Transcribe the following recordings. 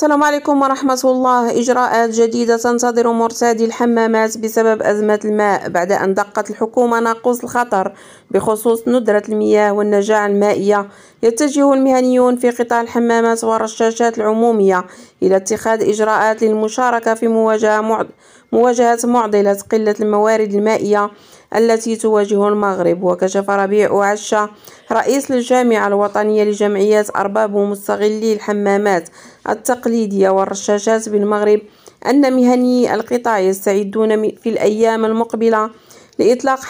السلام عليكم ورحمة الله إجراءات جديدة تنتظر مرتادي الحمامات بسبب أزمة الماء بعد أن دقت الحكومة ناقوس الخطر بخصوص ندرة المياه والنجاعة المائية يتجه المهنيون في قطاع الحمامات والرشاشات العمومية إلى اتخاذ إجراءات للمشاركة في مواجهة معضلة قلة الموارد المائية التي تواجه المغرب وكشف ربيع عشا رئيس الجامعة الوطنية لجمعية أرباب ومستغلي الحمامات التقليدية والرشاشات بالمغرب أن مهني القطاع يستعدون في الأيام المقبلة لإطلاق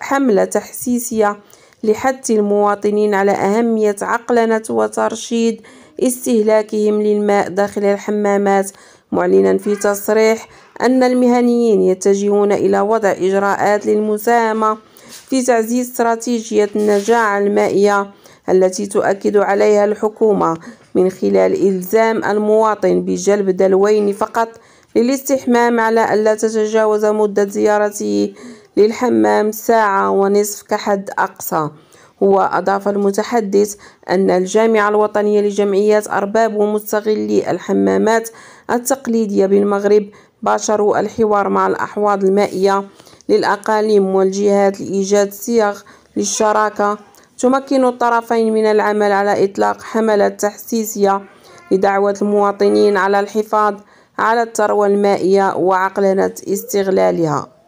حملة تحسيسية لحث المواطنين على أهمية عقلنة وترشيد استهلاكهم للماء داخل الحمامات معلنا في تصريح أن المهنيين يتجهون إلى وضع إجراءات للمساهمة في تعزيز استراتيجية النجاعة المائية التي تؤكد عليها الحكومة من خلال إلزام المواطن بجلب دلوين فقط للاستحمام على ألا تتجاوز مدة زيارته للحمام ساعة ونصف كحد أقصى هو أضاف المتحدث أن الجامعة الوطنية لجمعيات أرباب ومستغلي الحمامات التقليدية بالمغرب باشروا الحوار مع الأحواض المائية للأقاليم والجهات لإيجاد صيغ للشراكة تمكن الطرفين من العمل على إطلاق حملة تحسيسية لدعوة المواطنين على الحفاظ على الثروة المائية وعقلنة استغلالها